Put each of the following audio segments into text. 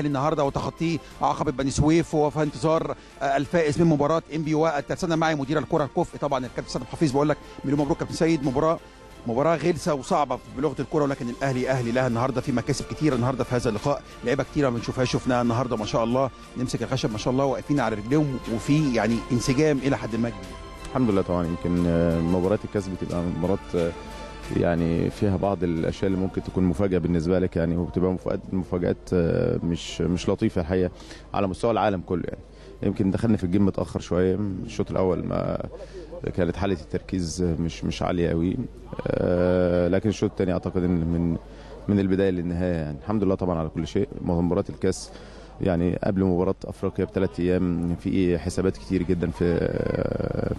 النهارده وتخطيه عقبه بني سويف في انتظار آه، الفائز من مباراه ام بي واتصلنا معي مدير الكره الكفء طبعا الكابتن سيد حفيظ بقول لك مليون مبروك كابتن سيد مباراه مباراه غلسه وصعبه بلغه الكره ولكن الاهلي اهلي لها النهارده في مكاسب كثيره النهارده في هذا اللقاء لعيبه كتيره ما بنشوفهاش شفناها النهارده ما شاء الله نمسك الخشب ما شاء الله واقفين على رجليهم وفي يعني انسجام الى حد ما الحمد لله طبعا يمكن آه، مباراه الكاس بتبقى مباراه آه، يعني فيها بعض الاشياء اللي ممكن تكون مفاجاه بالنسبه لك يعني وبتبقى مفاجات آه، مش مش لطيفه الحقيقه على مستوى العالم كله يعني يمكن دخلنا في الجيم متاخر شويه الشوط الاول ما كانت حاله التركيز مش مش عاليه قوي آه، لكن الشوط الثاني اعتقد ان من من البدايه للنهايه يعني الحمد لله طبعا على كل شيء مباراه الكاس يعني قبل مباراه افريقيا بثلاث ايام في حسابات كتير جدا في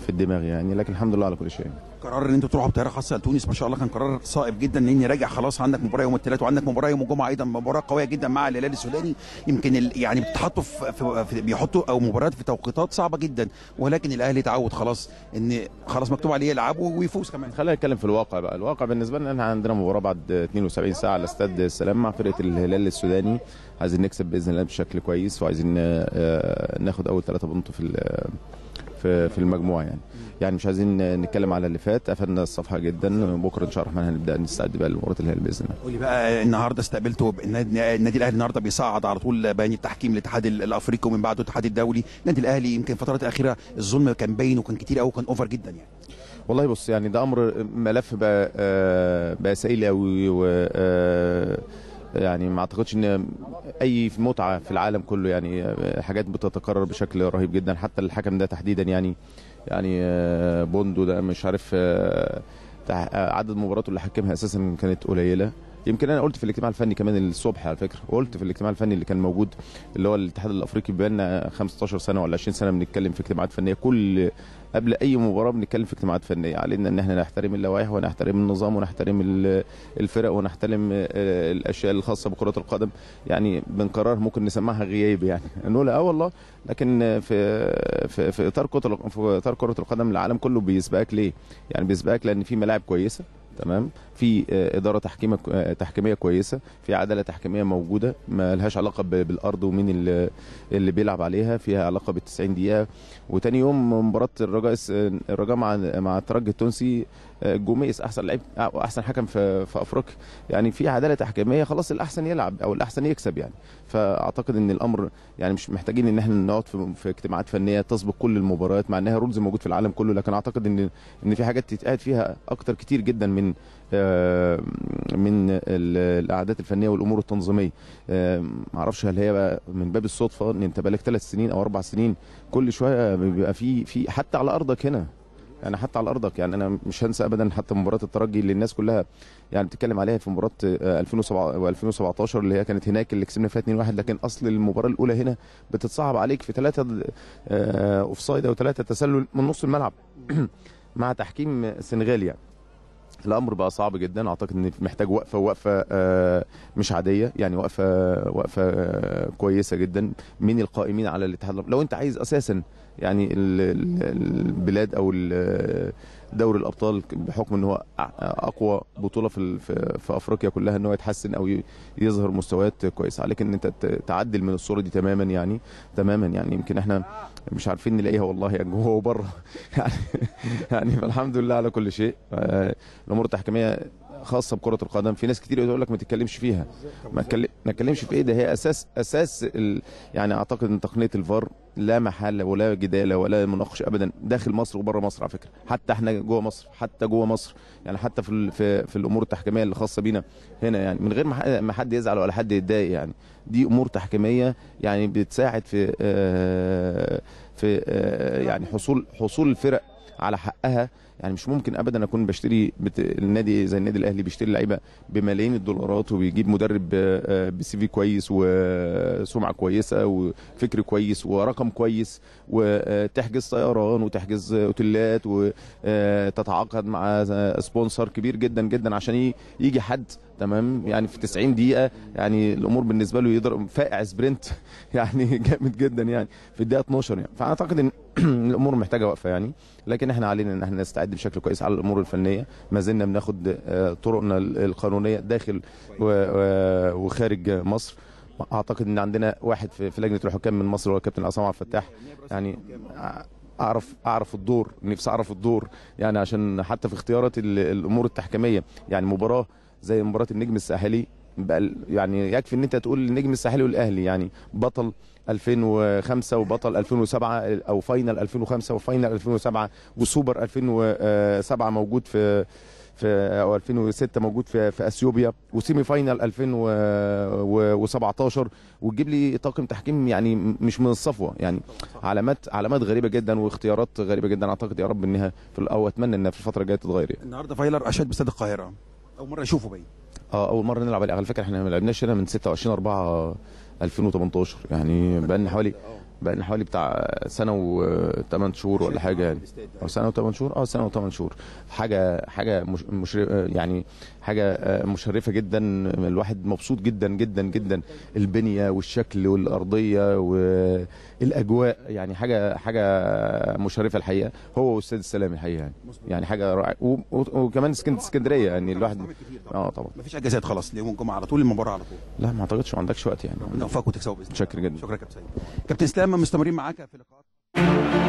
في الدماغ يعني لكن الحمد لله على كل شيء قرار ان انتوا تروحوا بطياره خاصه لتونس ما شاء الله كان قرار صائب جدا لاني راجع خلاص عندك مباراه يوم الثلاث وعندك مباراه يوم الجمعه ايضا مباراه قويه جدا مع الهلال السوداني يمكن يعني بتحطوا في... في بيحطوا او مباريات في توقيتات صعبه جدا ولكن الاهلي تعود خلاص ان خلاص مكتوب عليه يلعب ويفوز كمان خلينا نتكلم في الواقع بقى الواقع بالنسبه لنا احنا عندنا مباراه بعد 72 ساعه على استاد السلام مع فرقه الهلال السوداني عايزين نكسب باذن الله بشكل كويس وعايزين آه، آه، ناخد اول ثلاثه بونت في في المجموعه يعني يعني مش عايزين نتكلم على اللي فات قفلنا الصفحه جدا بكره ان شاء الله الرحمن هنبدا نستعد بقى للمباراه اللي هي باذن الله قولي بقى النهارده استقبلته النادي الاهلي النهارده بيصعد على طول بيان التحكيم للاتحاد الافريقي ومن بعده الاتحاد الدولي النادي الاهلي يمكن الفترات الاخيره الظلم كان باين وكان كتير قوي وكان اوفر جدا يعني والله بص يعني ده امر ملف بقى آه، بقى سائل قوي و يعني ما اعتقدش ان اي متعه في العالم كله يعني حاجات بتتكرر بشكل رهيب جدا حتى الحكم ده تحديدا يعني يعني آه، بوندو ده مش عارف آه، آه، عدد مباراته اللي حكمها اساسا كانت قليله يمكن انا قلت في الاجتماع الفني كمان الصبح على فكره قلت في الاجتماع الفني اللي كان موجود اللي هو الاتحاد الافريقي بقالنا 15 سنه ولا 20 سنه بنتكلم في اجتماعات فنيه كل قبل اي مباراه بنتكلم في اجتماعات فنيه علينا يعني ان احنا نحترم اللوائح ونحترم النظام ونحترم الفرق ونحترم آه، الاشياء الخاصه بكره القدم يعني بنقرار ممكن نسمعها غياب يعني نقول اه والله لكن في في في اطار في اطار كره القدم العالم كله بيسبقك ليه؟ يعني بيسبقك لان في ملاعب كويسه تمام في آه، اداره تحكيمه آه، تحكيميه كويسه في عداله تحكيميه موجوده ما لهاش علاقه بالارض ومين اللي, اللي بيلعب عليها فيها علاقه بال 90 دقيقه وتاني يوم مباراه الرجاء الرجاء مع مع الترجي التونسي آه، جوميس احسن لعيب احسن حكم في, في افريقيا يعني في عداله تحكيميه خلاص الاحسن يلعب او الاحسن يكسب يعني فاعتقد ان الامر يعني مش محتاجين ان احنا نقعد في اجتماعات فنيه تسبق كل المباريات مع انها رولز موجود في العالم كله لكن اعتقد ان ان في حاجات تتقعد فيها اكتر كتير جدا من آه، من الاعداد الفنيه والامور التنظيميه آه، ما اعرفش هل هي بقى من باب الصدفه ان انت بقالك ثلاث سنين او اربع سنين كل شويه بيبقى في في حتى على ارضك هنا يعني حتى على ارضك يعني انا مش هنسى ابدا حتى مباراه الترجي اللي الناس كلها يعني بتتكلم عليها في مباراه 2017 آه، اللي هي كانت هناك اللي كسبنا فيها 2-1 لكن اصل المباراه الاولى هنا بتتصعب عليك في ثلاثه اوفسايد او ثلاثه تسلل من نص الملعب مع تحكيم سنغالي يعني الامر بقى صعب جدا اعتقد ان محتاج وقفه وقفه آه، مش عاديه يعني وقفه وقفه آه، كويسه جدا من القائمين على الاتحاد لو انت عايز اساسا يعني البلاد او دوري الابطال بحكم ان هو اقوى بطوله في في افريقيا كلها ان هو يتحسن او يظهر مستويات كويسه عليك ان انت تعدل من الصوره دي تماما يعني تماما يعني يمكن احنا مش عارفين نلاقيها والله جوه وبره يعني يعني فالحمد لله على كل شيء آه، الامور التحكيميه خاصه بكره القدم في ناس كتير يقول لك ما تتكلمش فيها ما تكلم تتكلمش في ايه ده هي اساس اساس ال... يعني اعتقد ان تقنيه الفار لا محل ولا جدال ولا مناقش ابدا داخل مصر وبره مصر على فكره حتى احنا جوه مصر حتى جوه مصر يعني حتى في في, في الامور التحكيميه اللي خاصه بينا هنا يعني من غير ما حد يزعل ولا حد يتضايق يعني دي امور تحكيميه يعني بتساعد في آه، في آه، يعني حصول حصول الفرق على حقها يعني مش ممكن ابدا اكون بشتري بت... النادي زي النادي الاهلي بيشتري لعيبه بملايين الدولارات وبيجيب مدرب آه، آه، بسي في كويس وسمعه كويسه وفكر كويس ورقم كويس وتحجز طيران وتحجز اوتيلات وتتعاقد آه، مع سبونسر كبير جدا جدا عشان يجي حد تمام يعني في 90 دقيقه يعني الامور بالنسبه له يضرب فائع سبرنت يعني جامد جدا يعني في الدقيقه 12 يعني فاعتقد ان الامور محتاجه وقفه يعني لكن احنا علينا ان احنا نستعد بيعد بشكل كويس على الامور الفنيه ما زلنا بناخد آه، طرقنا القانونيه داخل وخارج مصر اعتقد ان عندنا واحد في لجنه الحكام من مصر هو كابتن عصام عبد الفتاح يعني اعرف اعرف الدور نفسي اعرف الدور يعني عشان حتى في اختيارات الامور التحكيميه يعني مباراه زي مباراه النجم الساحلي بقى يعني يكفي ان انت تقول النجم الساحلي والاهلي يعني بطل 2005 وبطل 2007 او فاينل 2005 وفاينل 2007 وسوبر 2007 موجود في في او 2006 موجود في في اثيوبيا وسيمي فاينل 2017 وتجيب لي طاقم تحكيم يعني مش من الصفوه يعني علامات علامات غريبه جدا واختيارات غريبه جدا اعتقد يا رب انها في او اتمنى انها في الفتره الجايه تتغير يعني. النهارده فايلر اشاد باستاد القاهره اول مره اشوفه باين اه اول مره نلعب على فكره احنا ما لعبناش هنا من 26 4 2018 يعني بقى لنا حوالي بقى حوالي بتاع سنه و شهور ولا حاجه يعني او سنه و شهور اه سنه و شهور حاجه حاجه مش, مش يعني حاجه آه، مشرفه جدا الواحد مبسوط جدا جدا جدا البنيه والشكل والارضيه والاجواء يعني حاجه حاجه مشرفه الحقيقه هو استاذ السلام الحقيقه يعني يعني حاجه رائعه وكمان اسكندريه يعني الواحد اه طبعا مفيش اجازات خلاص اليوم الجمعه على طول المباراه على طول لا ما اعتقدش ما عندكش وقت يعني نوفقك وتكسبوا باذن الله شكرا جدا شكرا كابتن كابتن دايما مستمرين معاك في لقاءات